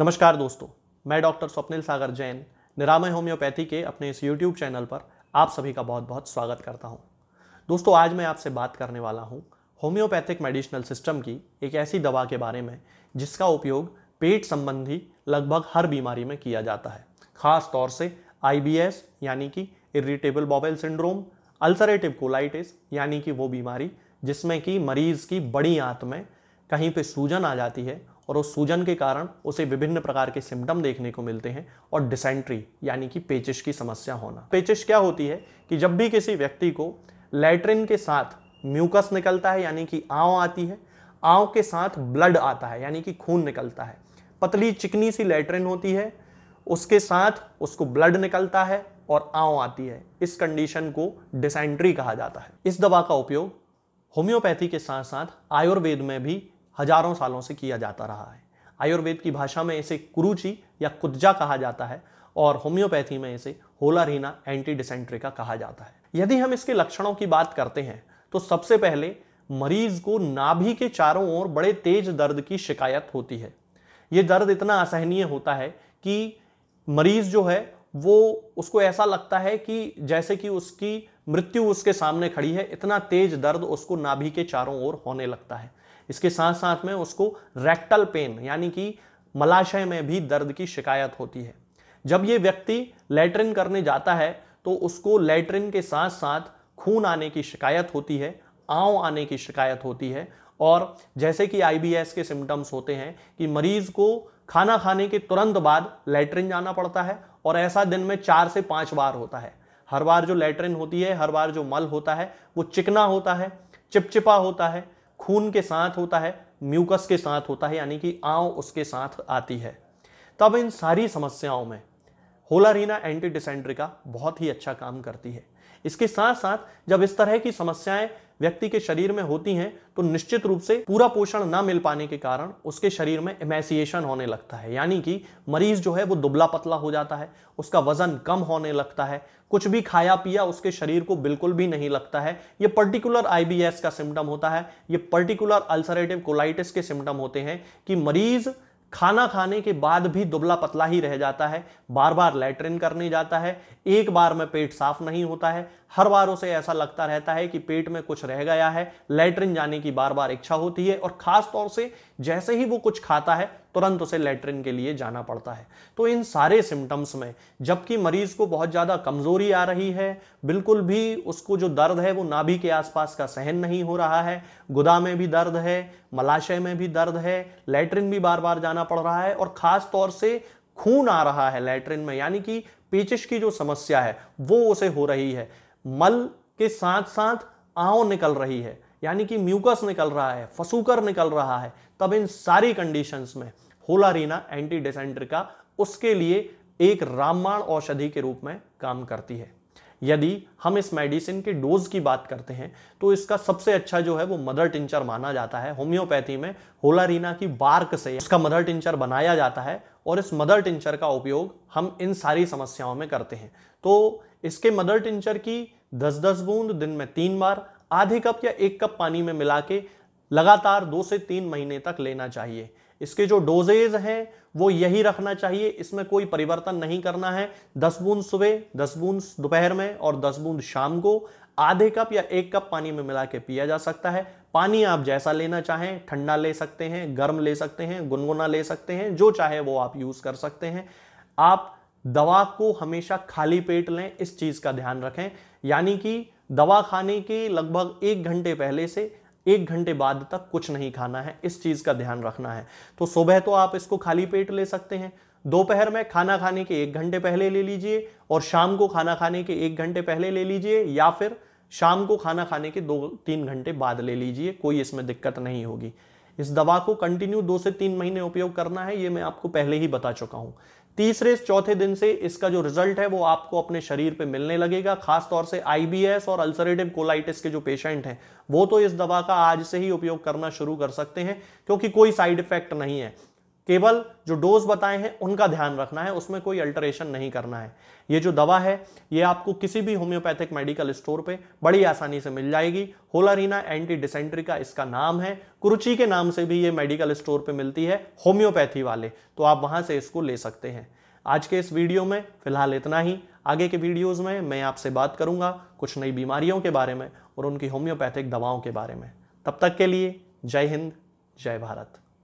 नमस्कार दोस्तों मैं डॉक्टर स्वप्निल सागर जैन निरामय होम्योपैथी के अपने इस यूट्यूब चैनल पर आप सभी का बहुत बहुत स्वागत करता हूं। दोस्तों आज मैं आपसे बात करने वाला हूं होम्योपैथिक मेडिसिनल सिस्टम की एक ऐसी दवा के बारे में जिसका उपयोग पेट संबंधी लगभग हर बीमारी में किया जाता है खास तौर से आई यानी कि irritable bowel syndrome ulcerative colitis यानी कि वो बीमारी जिसमें कि मरीज़ की बड़ी आंत में कहीं पर सूजन आ जाती है और उस सूजन के कारण उसे विभिन्न प्रकार के सिम्टम देखने को मिलते हैं और डिसेंट्री यानी कि पेचिश की समस्या होना पेचिश क्या होती है कि जब भी किसी व्यक्ति को लेटरिन के साथ म्यूकस निकलता है यानी कि आव आती है आव के साथ ब्लड आता है यानी कि खून निकलता है पतली चिकनी सी लेटरिन होती है उसके साथ उसको ब्लड निकलता है और आव आती है इस कंडीशन को डिसेंट्री कहा जाता है इस दवा का उपयोग होम्योपैथी के साथ साथ आयुर्वेद में भी हजारों सालों से किया जाता रहा है आयुर्वेद की भाषा में इसे कुरुचि या कुदजा कहा जाता है और होम्योपैथी में इसे होलारीना एंटी डिसेंट्रिका कहा जाता है यदि हम इसके लक्षणों की बात करते हैं तो सबसे पहले मरीज को नाभि के चारों ओर बड़े तेज दर्द की शिकायत होती है ये दर्द इतना असहनीय होता है कि मरीज जो है वो उसको ऐसा लगता है कि जैसे कि उसकी मृत्यु उसके सामने खड़ी है इतना तेज दर्द उसको नाभि के चारों ओर होने लगता है इसके साथ साथ में उसको रेक्टल पेन यानी कि मलाशय में भी दर्द की शिकायत होती है जब ये व्यक्ति लेटरिन करने जाता है तो उसको लेटरिन के साथ साथ खून आने की शिकायत होती है आव आने की शिकायत होती है और जैसे कि आईबीएस के सिम्टम्स होते हैं कि मरीज को खाना खाने के तुरंत बाद लेटरिन जाना पड़ता है और ऐसा दिन में चार से पाँच बार होता है हर बार जो लेटरिन होती है हर बार जो मल होता है वो चिकना होता है चिपचिपा होता है खून के साथ होता है म्यूकस के साथ होता है यानी कि आव उसके साथ आती है तब इन सारी समस्याओं में होलारीना एंटी बहुत ही अच्छा काम करती है इसके साथ साथ जब इस तरह की समस्याएं व्यक्ति के शरीर में होती हैं तो निश्चित रूप से पूरा पोषण ना मिल पाने के कारण उसके शरीर में एमेसिएशन होने लगता है यानी कि मरीज जो है वो दुबला पतला हो जाता है उसका वजन कम होने लगता है कुछ भी खाया पिया उसके शरीर को बिल्कुल भी नहीं लगता है ये पर्टिकुलर आईबीएस का सिम्टम होता है ये पर्टिकुलर अल्सरेटिव कोलाइटिस के सिम्टम होते हैं कि मरीज़ खाना खाने के बाद भी दुबला पतला ही रह जाता है बार बार लेटरिन करने जाता है एक बार में पेट साफ नहीं होता है हर बार उसे ऐसा लगता रहता है कि पेट में कुछ रह गया है लेटरिन जाने की बार बार इच्छा होती है और खास तौर से जैसे ही वो कुछ खाता है तुरंत उसे लेटरिन के लिए जाना पड़ता है तो इन सारे सिम्टम्स में जबकि मरीज को बहुत ज़्यादा कमज़ोरी आ रही है बिल्कुल भी उसको जो दर्द है वो नाभि के आसपास का सहन नहीं हो रहा है गुदा में भी दर्द है मलाशय में भी दर्द है लेटरिन भी बार बार जाना पड़ रहा है और ख़ास तौर से खून आ रहा है लेटरिन में यानी कि पेचिश की जो समस्या है वो उसे हो रही है मल के साथ साथ आओ निकल रही है यानी कि म्यूकस निकल रहा है फसूकर निकल रहा है तब इन सारी कंडीशंस में होलारीना एंटी डिसेंट्रिका उसके लिए एक रामबाण औषधि के रूप में काम करती है यदि हम इस मेडिसिन के डोज की बात करते हैं तो इसका सबसे अच्छा जो है वो मदर टिंचर माना जाता है होम्योपैथी में होलारीना की बार्क से इसका मदर टिंचर बनाया जाता है और इस मदर टिंचर का उपयोग हम इन सारी समस्याओं में करते हैं तो इसके मदर टिंचर की दस दस बूंद दिन में तीन बार आधे कप या एक कप पानी में मिला के लगातार दो से तीन महीने तक लेना चाहिए इसके जो डोजेज हैं वो यही रखना चाहिए इसमें कोई परिवर्तन नहीं करना है दस बूंद सुबह दस बूंद दोपहर में और दस बूंद शाम को आधे कप या एक कप पानी में मिला के पिया जा सकता है पानी आप जैसा लेना चाहें ठंडा ले सकते हैं गर्म ले सकते हैं गुनगुना ले सकते हैं जो चाहे वो आप यूज़ कर सकते हैं आप दवा को हमेशा खाली पेट लें इस चीज़ का ध्यान रखें यानी कि दवा खाने के लगभग एक घंटे पहले से एक घंटे बाद तक कुछ नहीं खाना है इस चीज़ का ध्यान रखना है तो सुबह तो आप इसको खाली पेट ले सकते हैं दोपहर में खाना खाने के एक घंटे पहले ले लीजिए और शाम को खाना खाने के एक घंटे पहले ले लीजिए या फिर शाम को खाना खाने के दो तीन घंटे बाद ले लीजिए कोई इसमें दिक्कत नहीं होगी इस दवा को कंटिन्यू दो से तीन महीने उपयोग करना है ये मैं आपको पहले ही बता चुका हूं तीसरे चौथे दिन से इसका जो रिजल्ट है वो आपको अपने शरीर पे मिलने लगेगा खासतौर से आईबीएस और अल्सरेटिव कोलाइटिस के जो पेशेंट हैं वो तो इस दवा का आज से ही उपयोग करना शुरू कर सकते हैं क्योंकि कोई साइड इफेक्ट नहीं है केवल जो डोज बताए हैं उनका ध्यान रखना है उसमें कोई अल्टरेशन नहीं करना है ये जो दवा है ये आपको किसी भी होम्योपैथिक मेडिकल स्टोर पे बड़ी आसानी से मिल जाएगी होलारीना एंटी डिसेंट्री का इसका नाम है कुरुची के नाम से भी ये मेडिकल स्टोर पे मिलती है होम्योपैथी वाले तो आप वहाँ से इसको ले सकते हैं आज के इस वीडियो में फिलहाल इतना ही आगे के वीडियोज़ में मैं आपसे बात करूँगा कुछ नई बीमारियों के बारे में और उनकी होम्योपैथिक दवाओं के बारे में तब तक के लिए जय हिंद जय भारत